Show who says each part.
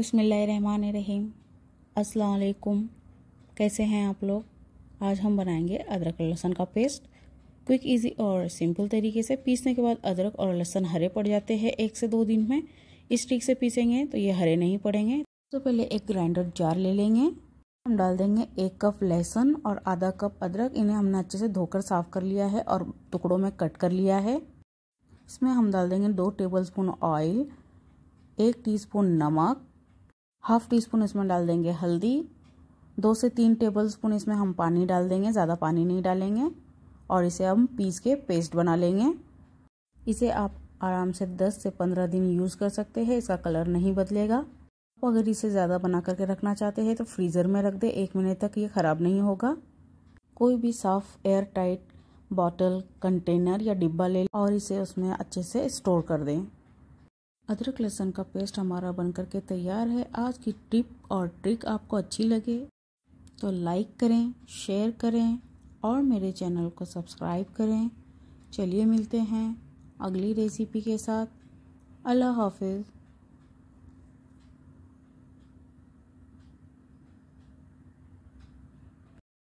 Speaker 1: बसमीम अलकुम कैसे हैं आप लोग आज हम बनाएंगे अदरक और लहसुन का पेस्ट क्विक इजी और सिंपल तरीके से पीसने के बाद अदरक और लहसुन हरे पड़ जाते हैं एक से दो दिन में इस ट्रिक से पीसेंगे तो ये हरे नहीं पड़ेंगे तो पहले एक ग्राइंडर जार ले लेंगे हम डाल देंगे एक कप लहसुन और आधा कप अदरक इन्हें हमने अच्छे से धोकर साफ़ कर लिया है और टुकड़ों में कट कर लिया है इसमें हम डाल देंगे दो टेबल ऑयल एक टीस्पून नमक हाफ टी स्पून इसमें डाल देंगे हल्दी दो से तीन टेबल स्पून इसमें हम पानी डाल देंगे ज़्यादा पानी नहीं डालेंगे और इसे हम पीस के पेस्ट बना लेंगे इसे आप आराम से 10 से 15 दिन यूज़ कर सकते हैं इसका कलर नहीं बदलेगा आप अगर इसे ज़्यादा बना करके रखना चाहते हैं तो फ्रीज़र में रख दें एक महीने तक ये ख़राब नहीं होगा कोई भी साफ़ एयर टाइट बॉटल कंटेनर या डिब्बा ले और इसे उसमें अच्छे से स्टोर कर दें अदरक लहसुन का पेस्ट हमारा बन के तैयार है आज की टिप और ट्रिक आपको अच्छी लगे तो लाइक करें शेयर करें और मेरे चैनल को सब्सक्राइब करें चलिए मिलते हैं अगली रेसिपी के साथ अल्लाह हाफिज़